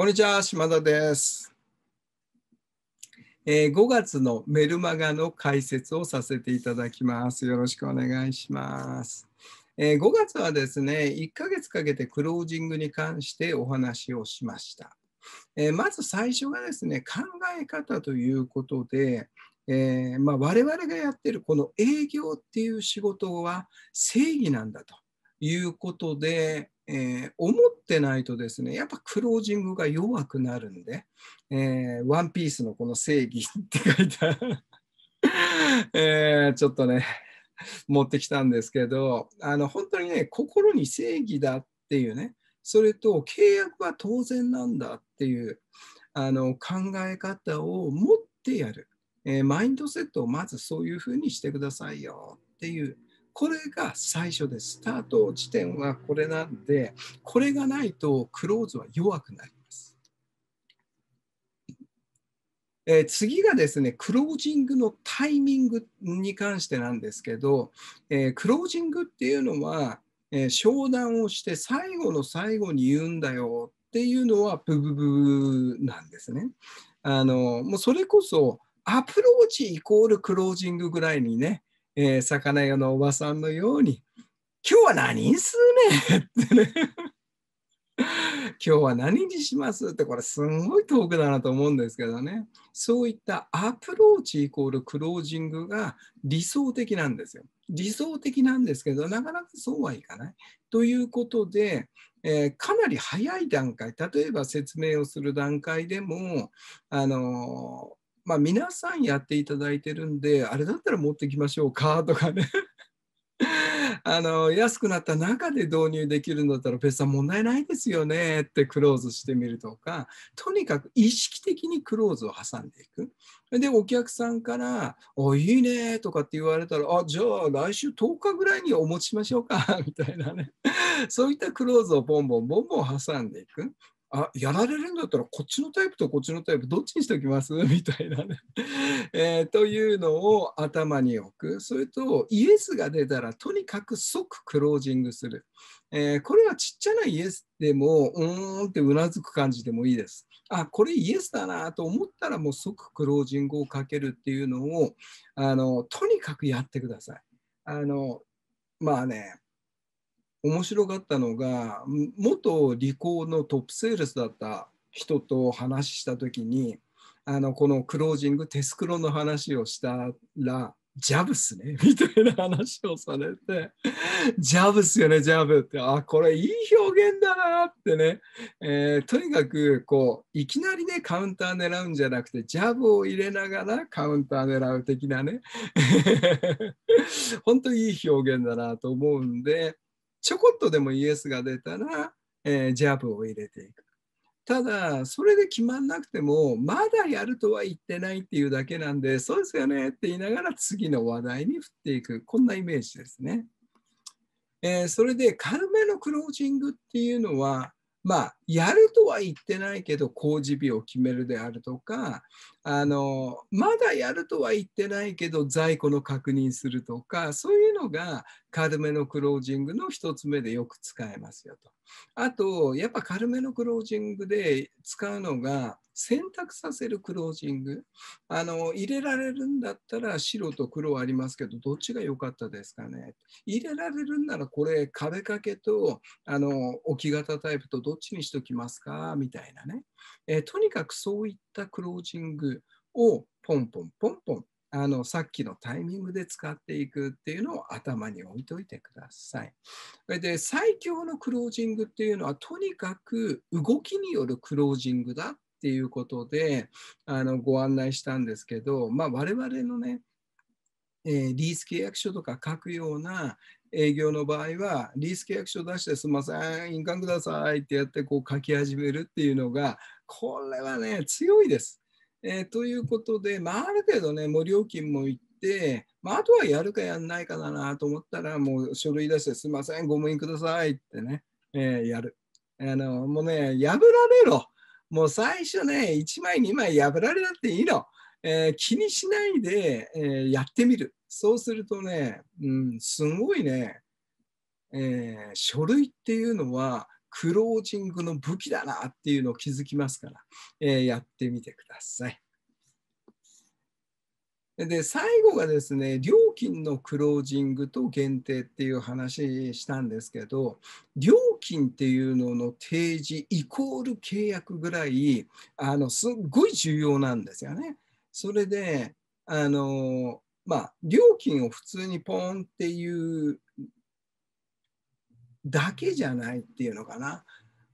こんにちは、島田です。えー、5月のメルマガの解説をさせていただきます。よろしくお願いします。えー、5月はですね、1ヶ月かけてクロージングに関してお話をしました。えー、まず最初がですね、考え方ということで、えまあ、我々がやってるこの営業っていう仕事は正義なんだということで、え思っってないとですねやっぱクロージングが弱くなるんで、えー、ワンピースのこの正義って書いたえー、ちょっとね持ってきたんですけどあの本当にね心に正義だっていうねそれと契約は当然なんだっていうあの考え方を持ってやる、えー、マインドセットをまずそういうふうにしてくださいよっていうこれが最初です。スタート地点はこれなんで、これがないとクローズは弱くなります。えー、次がですね、クロージングのタイミングに関してなんですけど、えー、クロージングっていうのは、えー、商談をして最後の最後に言うんだよっていうのはブブブなんですね。あのもうそれこそアプローチイコールクロージングぐらいにね、えー、魚屋のおばさんのように、今日は何にするねってね。今日は何にしますってこれすんごい遠くだなと思うんですけどねそういったアプローチイコールクロージングが理想的なんですよ理想的なんですけどなかなかそうはいかないということで、えー、かなり早い段階例えば説明をする段階でもあのーまあ、皆さんやっていただいてるんで、あれだったら持ってきましょうかとかね あの安くなった中で導入できるんだったら別さん問題ないですよねってクローズしてみるとかとにかく意識的にクローズを挟んでいくでお客さんから「おいいね」とかって言われたら「あじゃあ来週10日ぐらいにお持ちしましょうか」みたいなねそういったクローズをボンボンボンボン挟んでいくあやられるんだったらこっちのタイプとこっちのタイプどっちにしておきます みたいなね、えー、というのを頭に置くそれとイエスが出たらとにかく即クロージングする、えー、これはちっちゃなイエスでもうーんってうなずく感じでもいいですあこれイエスだなと思ったらもう即クロージングをかけるっていうのをあのとにかくやってくださいあのまあね面白かったのが元理工のトップセールスだった人と話した時にあのこのクロージングテスクロの話をしたらジャブっすね みたいな話をされてジャブっすよねジャブってあこれいい表現だなってね、えー、とにかくこういきなりねカウンター狙うんじゃなくてジャブを入れながらカウンター狙う的なね 本当にいい表現だなと思うんでちょこっとでもイエスが出たら、えー、ジャブを入れていく。ただ、それで決まんなくても、まだやるとは言ってないっていうだけなんで、そうですよねって言いながら次の話題に振っていく。こんなイメージですね。えー、それで、軽めのクロージングっていうのは、まあ、やるとは言ってないけど工事日を決めるであるとかあのまだやるとは言ってないけど在庫の確認するとかそういうのが軽めのクロージングの1つ目でよく使えますよと。あとやっぱ軽めのクロージングで使うのが選択させるクロージングあの入れられるんだったら白と黒ありますけどどっちが良かったですかね入れられるんならこれ壁掛けとあの置き型タイプとどっちにしとときますかみたいなね、えー、とにかくそういったクロージングをポンポンポンポンあのさっきのタイミングで使っていくっていうのを頭に置いといてください。で最強のクロージングっていうのはとにかく動きによるクロージングだっていうことであのご案内したんですけど、まあ、我々のね、えー、リース契約書とか書くような、営業の場合はリース契約書出してすみません印鑑くださいってやってこう書き始めるっていうのがこれはね強いです。えー、ということで、まあ、ある程度ねもう料金もいって、まあ、あとはやるかやんないかだなと思ったらもう書類出してすみませんご無印くださいってね、えー、やる。あのもうね破られろ。もう最初ね1枚2枚破られなくていいの。えー、気にしないで、えー、やってみる。そうするとね、うん、すごいね、えー、書類っていうのは、クロージングの武器だなっていうのを気づきますから、えやってみてください。で、最後がですね、料金のクロージングと限定っていう話したんですけど、料金っていうのの提示イコール契約ぐらい、あの、すっごい重要なんですよね。それで、あのまあ、料金を普通にポンっていうだけじゃないっていうのかな。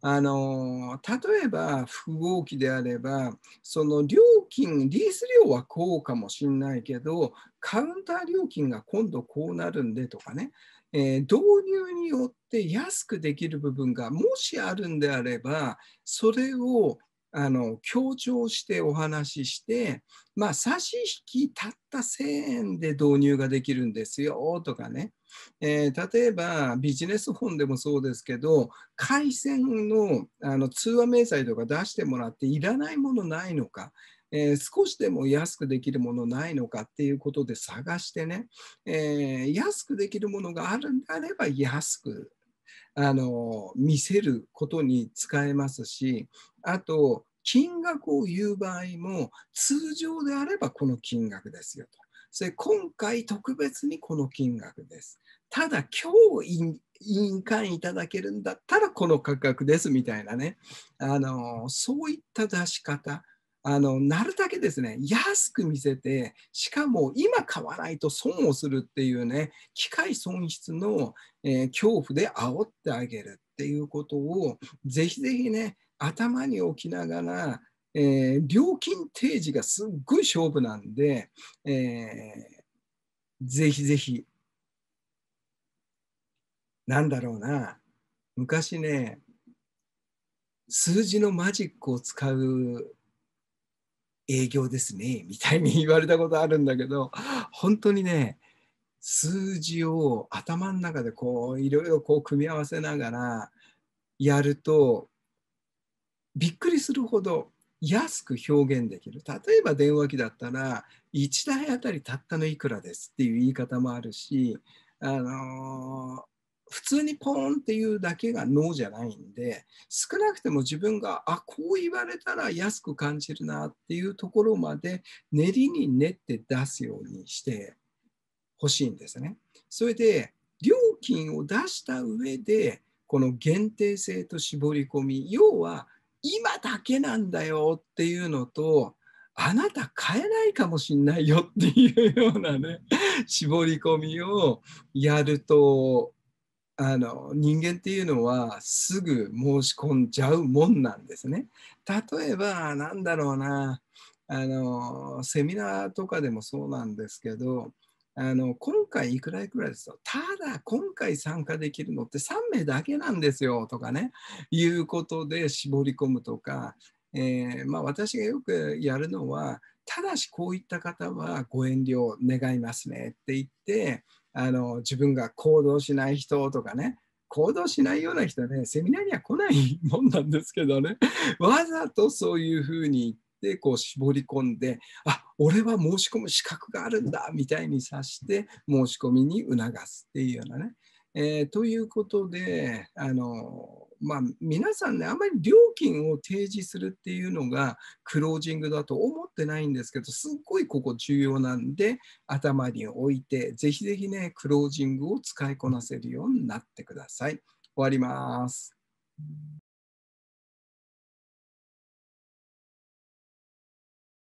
あの例えば複合機であればその料金リース料はこうかもしれないけどカウンター料金が今度こうなるんでとかね、えー、導入によって安くできる部分がもしあるんであればそれをあの強調してお話しして、まあ、差し引きたった1000円で導入ができるんですよとかね、えー、例えばビジネス本でもそうですけど回線のあの通話明細とか出してもらっていらないものないのかえー、少しでも安くできるものないのかっていうことで探してね、えー、安くできるものがあるんであれば安くあの見せることに使えますしあと金額を言う場合も通常であればこの金額ですよと。それ今回特別にこの金額です。ただ今日員会いただけるんだったらこの価格ですみたいなねあのそういった出し方あのなるだけですね安く見せてしかも今買わないと損をするっていうね機械損失の、えー、恐怖で煽ってあげるっていうことをぜひぜひね頭に置きながら、えー、料金提示がすっごい勝負なんで、えー、ぜひぜひなんだろうな昔ね数字のマジックを使う営業ですねみたいに 言われたことあるんだけど本当にね数字を頭の中でこういろいろこう組み合わせながらやるとびっくりするほど安く表現できる例えば電話機だったら1台あたりたったのいくらですっていう言い方もあるしあのー普通にポーンっていうだけがノーじゃないんで少なくても自分があこう言われたら安く感じるなっていうところまで練りに練って出すようにしてほしいんですね。それで料金を出した上でこの限定性と絞り込み要は今だけなんだよっていうのとあなた買えないかもしんないよっていうようなね絞り込みをやるとあの人間っていうのはすぐ申し込んじゃうもんなんですね。例えば何だろうなあのセミナーとかでもそうなんですけどあの今回いくらいくらですとただ今回参加できるのって3名だけなんですよとかねいうことで絞り込むとか、えー、まあ、私がよくやるのはただしこういった方はご遠慮願いますねって言ってあの自分が行動しない人とかね行動しないような人はねセミナーには来ないもんなんですけどね わざとそういうふうに言ってこう絞り込んであ俺は申し込む資格があるんだみたいにさして申し込みに促すっていうようなね、えー、ということであのまあ、皆さんね、あんまり料金を提示するっていうのがクロージングだと思ってないんですけど、すっごいここ重要なんで、頭に置いて、ぜひぜひね、クロージングを使いこなせるようになってください。終わります。